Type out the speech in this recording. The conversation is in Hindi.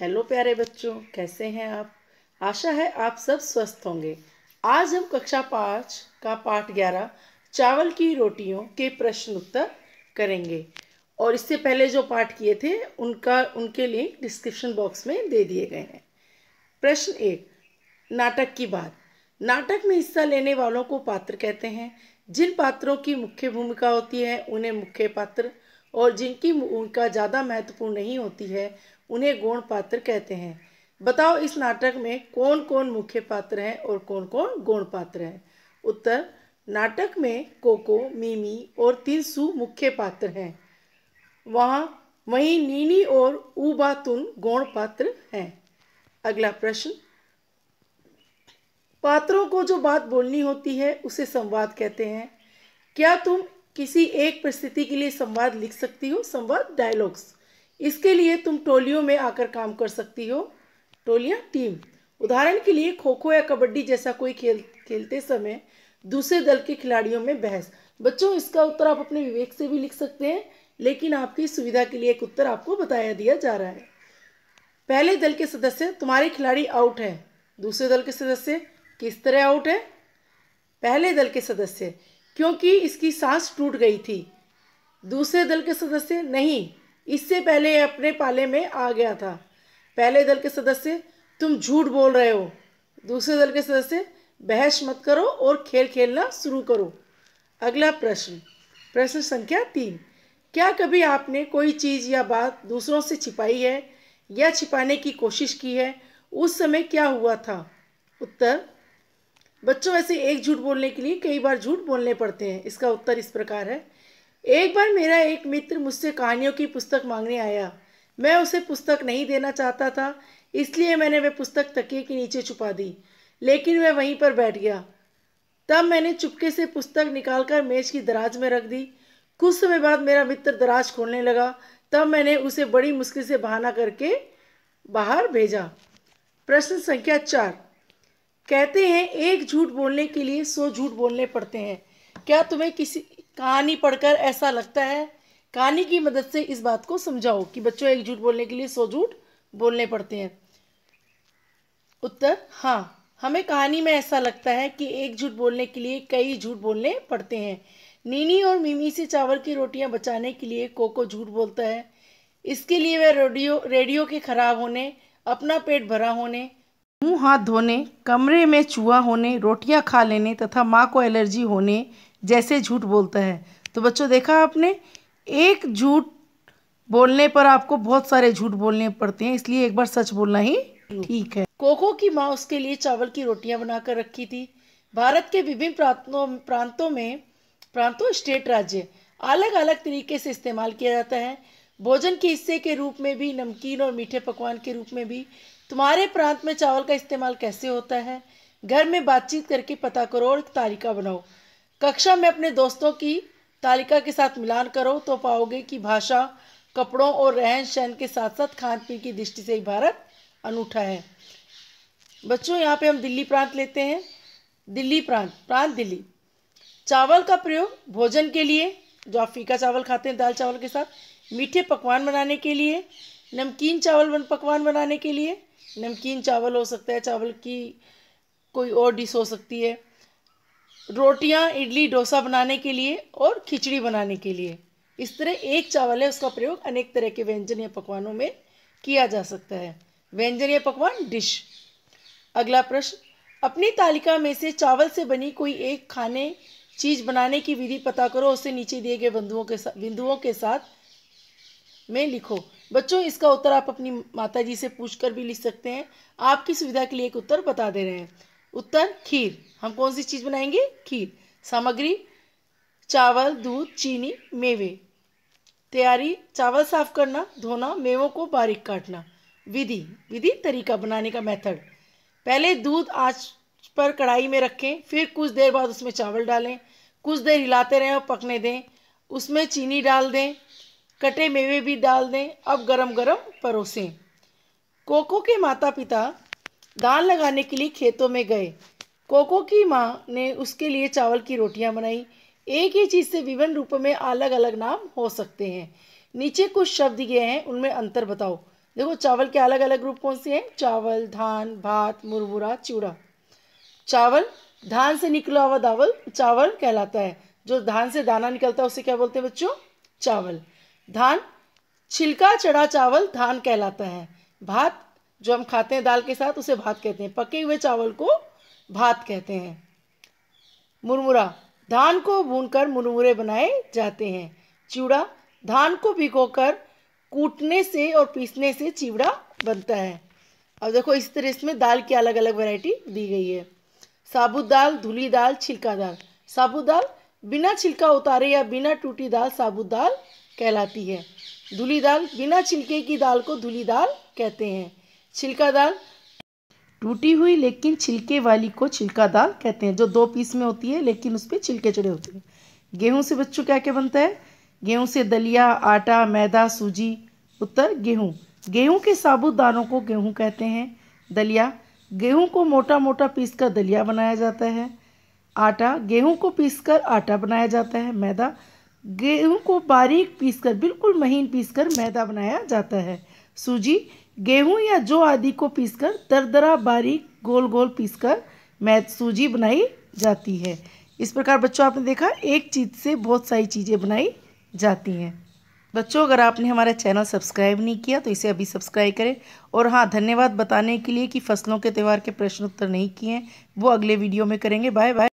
हेलो प्यारे बच्चों कैसे हैं आप आशा है आप सब स्वस्थ होंगे आज हम कक्षा पाँच का पाठ ग्यारह चावल की रोटियों के प्रश्न उत्तर करेंगे और इससे पहले जो पाठ किए थे उनका उनके लिंक डिस्क्रिप्शन बॉक्स में दे दिए गए हैं प्रश्न एक नाटक की बात नाटक में हिस्सा लेने वालों को पात्र कहते हैं जिन पात्रों की मुख्य भूमिका होती है उन्हें मुख्य पात्र और जिनकी उनका ज़्यादा महत्वपूर्ण नहीं होती है उन्हें गौण पात्र कहते हैं बताओ इस नाटक में कौन कौन मुख्य पात्र हैं और कौन कौन गौण पात्र हैं उत्तर नाटक में कोको मीमी और सु मुख्य पात्र हैं वहाँ वहीं नीनी और उबातुन गौण पात्र हैं अगला प्रश्न पात्रों को जो बात बोलनी होती है उसे संवाद कहते हैं क्या तुम किसी एक परिस्थिति के लिए संवाद लिख सकती हो संवाद डायलॉग्स इसके लिए तुम टोलियों में आकर काम कर सकती हो टोलियाँ टीम उदाहरण के लिए खो खो या कबड्डी जैसा कोई खेल खेलते समय दूसरे दल के खिलाड़ियों में बहस बच्चों इसका उत्तर आप अपने विवेक से भी लिख सकते हैं लेकिन आपकी सुविधा के लिए एक उत्तर आपको बताया दिया जा रहा है पहले दल के सदस्य तुम्हारे खिलाड़ी आउट हैं दूसरे दल के सदस्य किस तरह आउट है पहले दल के सदस्य क्योंकि इसकी सांस टूट गई थी दूसरे दल के सदस्य नहीं इससे पहले यह अपने पाले में आ गया था पहले दल के सदस्य तुम झूठ बोल रहे हो दूसरे दल के सदस्य बहस मत करो और खेल खेलना शुरू करो अगला प्रश्न प्रश्न संख्या तीन क्या कभी आपने कोई चीज़ या बात दूसरों से छिपाई है या छिपाने की कोशिश की है उस समय क्या हुआ था उत्तर बच्चों ऐसे एक झूठ बोलने के लिए कई बार झूठ बोलने पड़ते हैं इसका उत्तर इस प्रकार है एक बार मेरा एक मित्र मुझसे कहानियों की पुस्तक मांगने आया मैं उसे पुस्तक नहीं देना चाहता था इसलिए मैंने वह पुस्तक तकिए के नीचे छुपा दी लेकिन वह वहीं पर बैठ गया तब मैंने चुपके से पुस्तक निकालकर मेज की दराज में रख दी कुछ समय बाद मेरा मित्र दराज खोलने लगा तब मैंने उसे बड़ी मुश्किल से बहाना करके बाहर भेजा प्रश्न संख्या चार कहते हैं एक झूठ बोलने के लिए सौ झूठ बोलने पड़ते हैं क्या तुम्हें किसी कहानी पढ़कर ऐसा लगता है कहानी की मदद से इस बात को समझाओ कि बच्चों एक झूठ बोलने के लिए सौ झूठ बोलने पड़ते हैं उत्तर हाँ हमें कहानी में ऐसा लगता है कि एक झूठ बोलने के लिए कई झूठ बोलने पड़ते हैं नीनी और मिमी से चावल की रोटियां बचाने के लिए कोको झूठ बोलता है इसके लिए वह रेडियो रेडियो के ख़राब होने अपना पेट भरा होने मुंह हाथ धोने कमरे में चूहा होने रोटियां खा लेने तथा माँ को एलर्जी होने जैसे झूठ बोलता है तो बच्चों देखा आपने एक झूठ बोलने पर आपको बहुत सारे झूठ बोलने पड़ते हैं इसलिए एक बार सच बोलना ही ठीक है कोको की माँ उसके लिए चावल की रोटियां बनाकर रखी थी भारत के विभिन्न प्रांतों प्रांतों में प्रांतों स्टेट राज्य अलग अलग तरीके से इस्तेमाल किया जाता है भोजन के हिस्से के रूप में भी नमकीन और मीठे पकवान के रूप में भी तुम्हारे प्रांत में चावल का इस्तेमाल कैसे होता है घर में बातचीत करके पता करो और तालिका बनाओ कक्षा में अपने दोस्तों की तालिका के साथ मिलान करो तो पाओगे कि भाषा कपड़ों और रहन सहन के साथ साथ खान पीन की दृष्टि से भारत अनूठा है बच्चों यहाँ पे हम दिल्ली प्रांत लेते हैं दिल्ली प्रांत प्रांत दिल्ली चावल का प्रयोग भोजन के लिए जो आप फीका चावल खाते हैं दाल चावल के साथ मीठे पकवान बनाने के लिए नमकीन चावल बन पकवान बनाने के लिए नमकीन चावल हो सकता है चावल की कोई और डिश हो सकती है रोटियां इडली डोसा बनाने के लिए और खिचड़ी बनाने के लिए इस तरह एक चावल है उसका प्रयोग अनेक तरह के व्यंजन या पकवानों में किया जा सकता है व्यंजन या पकवान डिश अगला प्रश्न अपनी तालिका में से चावल से बनी कोई एक खाने चीज बनाने की विधि पता करो उसे नीचे दिए गए बिंदुओं के साथ बिंदुओं के साथ में लिखो बच्चों इसका उत्तर आप अपनी माता जी से पूछ कर भी लिख सकते हैं आपकी सुविधा के लिए एक उत्तर बता दे रहे हैं उत्तर खीर हम कौन सी चीज़ बनाएंगे खीर सामग्री चावल दूध चीनी मेवे तैयारी चावल साफ करना धोना मेवों को बारीक काटना विधि विधि तरीका बनाने का मेथड पहले दूध आँच पर कढ़ाई में रखें फिर कुछ देर बाद उसमें चावल डालें कुछ देर हिलाते रहें और पकने दें उसमें चीनी डाल दें कटे मेवे भी डाल दें अब गरम गरम परोसें कोको के माता पिता दाल लगाने के लिए खेतों में गए कोको की माँ ने उसके लिए चावल की रोटियाँ बनाई एक ही चीज़ से विभिन्न रूपों में अलग अलग नाम हो सकते हैं नीचे कुछ शब्द दिए हैं उनमें अंतर बताओ देखो चावल के अलग अलग रूप कौन से हैं चावल धान भात मुरमुरा चूड़ा चावल धान से निकला हुआ दावल चावल कहलाता है जो धान से दाना निकलता है उसे क्या बोलते हैं बच्चों चावल धान छिलका चढ़ा चावल धान कहलाता है भात जो हम खाते हैं दाल के साथ उसे भात कहते हैं पके हुए चावल को भात कहते हैं मुरमुरा धान को भूनकर मुरमुरे बनाए जाते हैं चिवड़ा धान को भिगोकर कूटने से और पीसने से चिवड़ा बनता है अब देखो इस तरह इसमें दाल की अलग अलग वैरायटी दी गई है साबुत दाल धुली दाल छिलका दाल साबुत दाल बिना छिलका उतारे या बिना टूटी दाल साबुत दाल कहलाती है धुली दाल बिना छिलके की दाल को धुली दाल कहते हैं छिलका दाल टूटी हुई लेकिन छिलके वाली को छिलका दाल कहते हैं जो दो पीस में होती है लेकिन उस पर छिलके चढ़े होते हैं गेहूं से बच्चों क्या क्या बनता है गेहूं से दलिया आटा मैदा सूजी उत्तर गेहूं गेहूं के साबुत दानों को गेहूं कहते हैं दलिया गेहूं को मोटा मोटा पीस दलिया बनाया जाता है आटा गेहूँ को पीस आटा बनाया जाता है मैदा गेहूं को बारीक पीसकर बिल्कुल महीन पीसकर मैदा बनाया जाता है सूजी गेहूं या जो आदि को पीसकर दरदरा बारीक गोल गोल पीसकर मैद सूजी बनाई जाती है इस प्रकार बच्चों आपने देखा एक चीज़ से बहुत सारी चीज़ें बनाई जाती हैं बच्चों अगर आपने हमारा चैनल सब्सक्राइब नहीं किया तो इसे अभी सब्सक्राइब करें और हाँ धन्यवाद बताने के लिए कि फसलों के त्यौहार के प्रश्न उत्तर नहीं किए वो अगले वीडियो में करेंगे बाय बाय